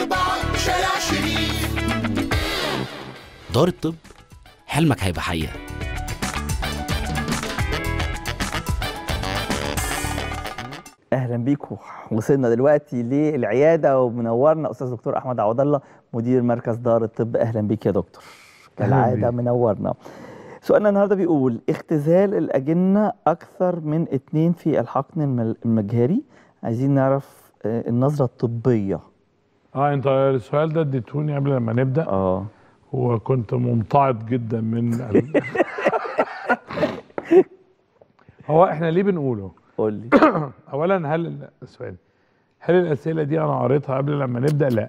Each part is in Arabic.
أربعة شارع شريف دار الطب حلمك هيبقى حقيقة اهلا بيكم وصلنا دلوقتي للعياده ومنورنا استاذ دكتور احمد عوض الله مدير مركز دار الطب اهلا بيك يا دكتور كالعاده منورنا سؤالنا النهارده بيقول اختزال الاجنه اكثر من اثنين في الحقن المجهري عايزين نعرف آه، النظره الطبيه اه انت السؤال ده اديتهوني قبل لما نبدا اه وكنت ممتعض جدا من هو احنا ليه بنقوله؟ قول لي اولا هل السؤال هل الاسئله دي انا قريتها قبل لما نبدا؟ لا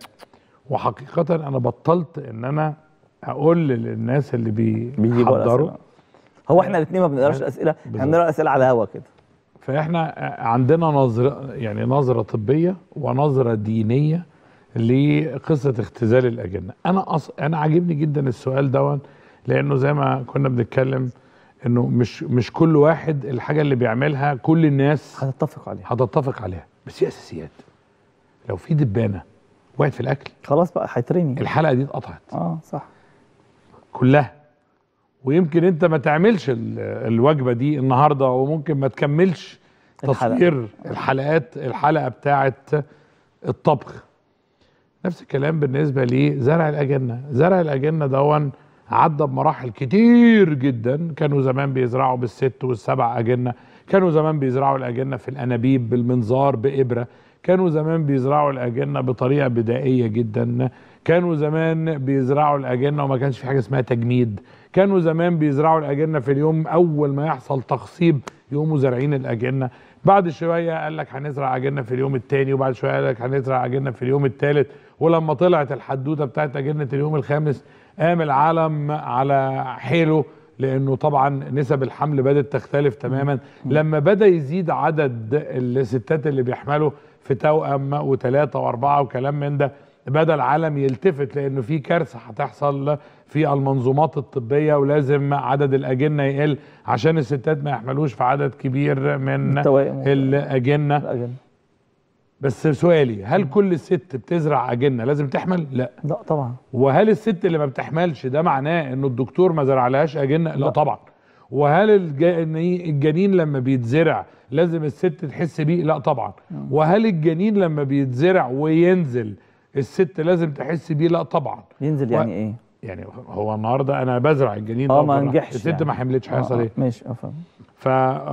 وحقيقه انا بطلت ان انا اقول للناس اللي بيحضروا هو احنا الاثنين ما بنقراش اسئله احنا بنقرا اسئله على هوا كده فاحنا آه، عندنا نظره يعني نظره طبيه ونظره دينيه لقصه اختزال الاجنه انا أص... انا عاجبني جدا السؤال دون لانه زي ما كنا بنتكلم انه مش مش كل واحد الحاجه اللي بيعملها كل الناس هتتفق عليها هتتفق عليها بس هي اساسيات لو في دبانه وقعت في الاكل خلاص بقى هيترمي الحلقه دي اتقطعت اه صح كلها ويمكن انت ما تعملش الوجبه دي النهارده وممكن ما تكملش تصوير الحلقات الحلقه بتاعت الطبخ نفس الكلام بالنسبه لزرع الاجنه زرع الاجنه دون عدى بمراحل كتير جدا كانوا زمان بيزرعوا بالست والسبع اجنه كانوا زمان بيزرعوا الاجنه في الانابيب بالمنظار بابره كانوا زمان بيزرعوا الاجنه بطريقه بدائيه جدا كانوا زمان بيزرعوا الاجنه وما كانش في حاجه اسمها تجميد كانوا زمان بيزرعوا الاجنه في اليوم اول ما يحصل تخصيب يقوموا زارعين الاجنه بعد شويه قال لك هنزرع اجنه في اليوم الثاني وبعد شويه قال لك هنزرع اجنه في اليوم الثالث ولما طلعت الحدوته بتاعت اجنه اليوم الخامس قام العالم على حيله لانه طبعا نسب الحمل بدات تختلف تماما لما بدا يزيد عدد الستات اللي بيحملوا في توأم وثلاثه واربعه وكلام من ده بدا العالم يلتفت لانه في كارثه هتحصل في المنظومات الطبيه ولازم عدد الاجنه يقل عشان الستات ما يحملوش في عدد كبير من الاجنه الأجنة. بس سؤالي هل كل ست بتزرع اجنه لازم تحمل؟ لا لا طبعا وهل الست اللي ما بتحملش ده معناه انه الدكتور ما زرعلهاش اجنه؟ لا, لا طبعا وهل الجنين لما بيتزرع لازم الست تحس بيه؟ لا طبعا نعم. وهل الجنين لما بيتزرع وينزل الست لازم تحس بيه لا طبعا ينزل يعني و... ايه يعني هو النهارده انا بزرع الجنين اه ما نجحش الست يعني. ما حملتش آه، هيحصل آه، ايه ماشي افهم آه،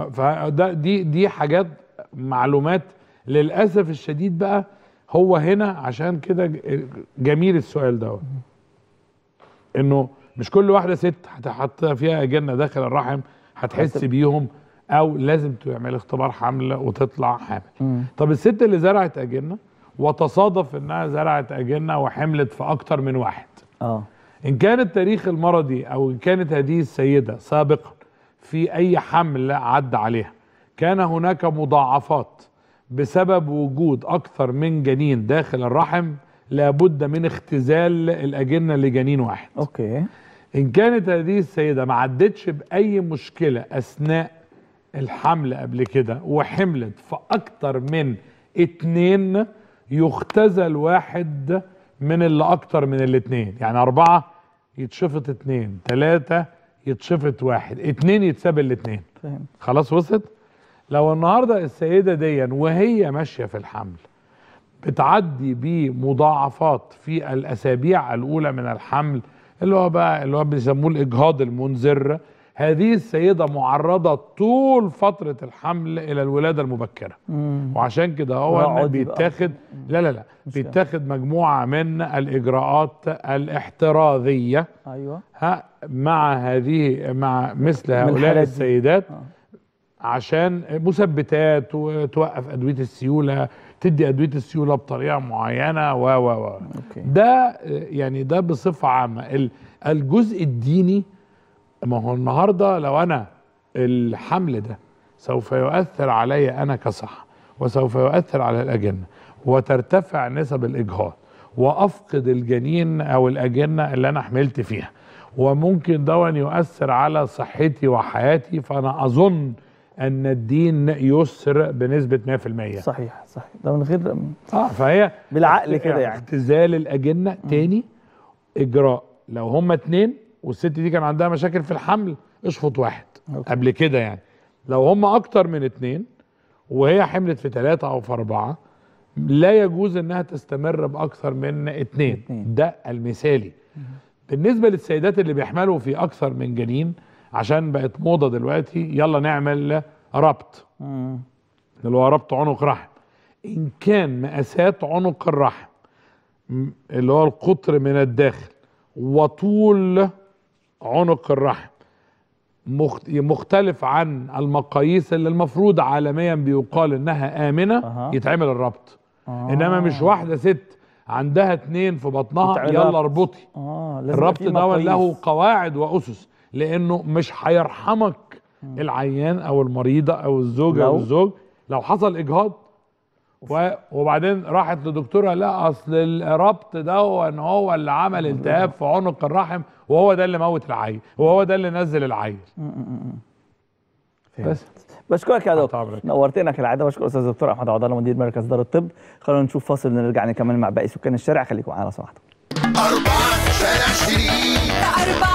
ف... فده دي دي حاجات معلومات للاسف الشديد بقى هو هنا عشان كده جميل السؤال ده انه مش كل واحده ست هتحط فيها جنه داخل الرحم هتحس بيهم او لازم تعمل اختبار حمل وتطلع حامل طب الست اللي زرعت اجنه وتصادف انها زرعت اجنه وحملت في اكتر من واحد اه ان كان التاريخ المرضي او ان كانت هذه السيده سابقا في اي حمل عدى عليها كان هناك مضاعفات بسبب وجود اكثر من جنين داخل الرحم لابد من اختزال الاجنه لجنين واحد اوكي ان كانت هذه السيده ما عدتش باي مشكله اثناء الحمل قبل كده وحملت في اكتر من اتنين يختزل واحد من اللي اكتر من الاثنين يعني اربعة يتشفط اثنين ثلاثة يتشفط واحد اثنين يتساب الاثنين خلاص وصلت لو النهاردة السيدة دي وهي ماشية في الحمل بتعدي بمضاعفات في الاسابيع الاولى من الحمل اللي هو بقى اللي هو بيسموه الاجهاض المنذر هذه السيدة معرضة طول فترة الحمل إلى الولادة المبكرة مم. وعشان كده هو بيتاخد لا لا لا بيتاخد مجموعة من الإجراءات الاحترازية أيوة ها مع هذه مع مثل هؤلاء السيدات آه. عشان مثبتات وتوقف أدوية السيولة تدي أدوية السيولة بطريقة معينة و و و ده يعني ده بصفة عامة الجزء الديني ما هو النهارده لو انا الحمل ده سوف يؤثر علي انا كصح وسوف يؤثر على الاجنه وترتفع نسب الاجهاض وافقد الجنين او الاجنه اللي انا حملت فيها وممكن ده يؤثر على صحتي وحياتي فانا اظن ان الدين يسر بنسبه 100% صحيح صحيح ده من غير اه فهي بالعقل كده يعني اختزال الاجنه تاني اجراء لو هما اتنين والست دي كان عندها مشاكل في الحمل اشفط واحد أوكي. قبل كده يعني لو هم اكتر من اتنين وهي حملت في ثلاثة او في اربعة لا يجوز انها تستمر باكثر من اتنين, اتنين. ده المثالي بالنسبة للسيدات اللي بيحملوا في اكثر من جنين عشان بقت موضة دلوقتي يلا نعمل ربط مم. اللي هو ربط عنق رحم ان كان مقاسات عنق الرحم اللي هو القطر من الداخل وطول عنق الرحم مختلف عن المقاييس اللي المفروض عالميا بيقال انها امنه أه. يتعمل الربط آه. انما مش واحده ست عندها اتنين في بطنها يلا اربطي آه. الربط ده له قواعد واسس لانه مش هيرحمك العيان او المريضه او الزوجه او الزوج لو حصل اجهاض وبعدين راحت لدكتوره لا اصل الربط ده هو ان هو اللي عمل التهاب في عنق الرحم وهو ده اللي موت العيل وهو ده اللي نزل العيل بس بشكرك يا دكتور نورتنا كالعاده بشكر الاستاذ الدكتور احمد الله مدير مركز دار الطب خلونا نشوف فاصل نرجع نكمل مع باقي سكان الشارع خليكم معانا لو سمحتوا اربع شارع